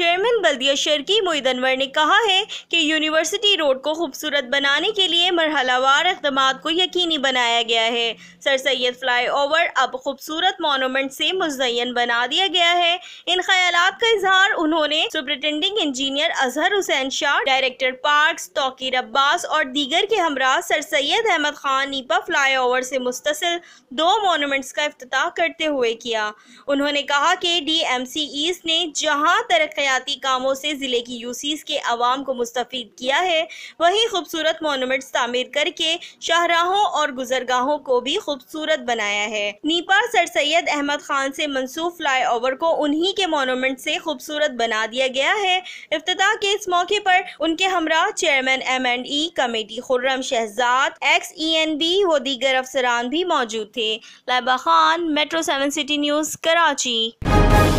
chairman बल्दिया शर्की मोहित अनवर ने कहा है कि यूनिवर्सिटी रोड को खूबसूरत बनाने के लिए मरहलावार इकदाम को यकीनी बनाया गया है सर सैद फ्लाई ओवर अब खूबसूरत मोनूमेंट से मुजयन बना दिया गया है इन ख्याल का इजहार उन्होंने superintending engineer Azhar Hussain Shah director park Tauqeer Abbas और दीगर के हमरा sir Syed Ahmed Khan Nipa flyover से मुस्तसिल दो मोनूमेंट्स का अफ्ताह करते हुए किया उन्होंने कहा कि डी एम सी ईस्ट ने जहाँ तरक्या हयाती कामों से ज़िले की यूसीस के आवाम को मुस्तफ़ किया है वहीं खूबसूरत मोनूमेंट्स तामीर करके शाहराहों और गुजरगाहों को भी खूबसूरत बनाया है नीपा सर सैद अहमद खान से मनसूब फ्लाई ओवर को उन्हीं के मोनूमेंट से खूबसूरत बना दिया गया है अफ्ताह के इस मौके पर उनके हमरा chairman M and E committee Khurram Shahzad X E e N B व दीगर अफसरान भी मौजूद थे Laiba Khan metro seven city news Karachi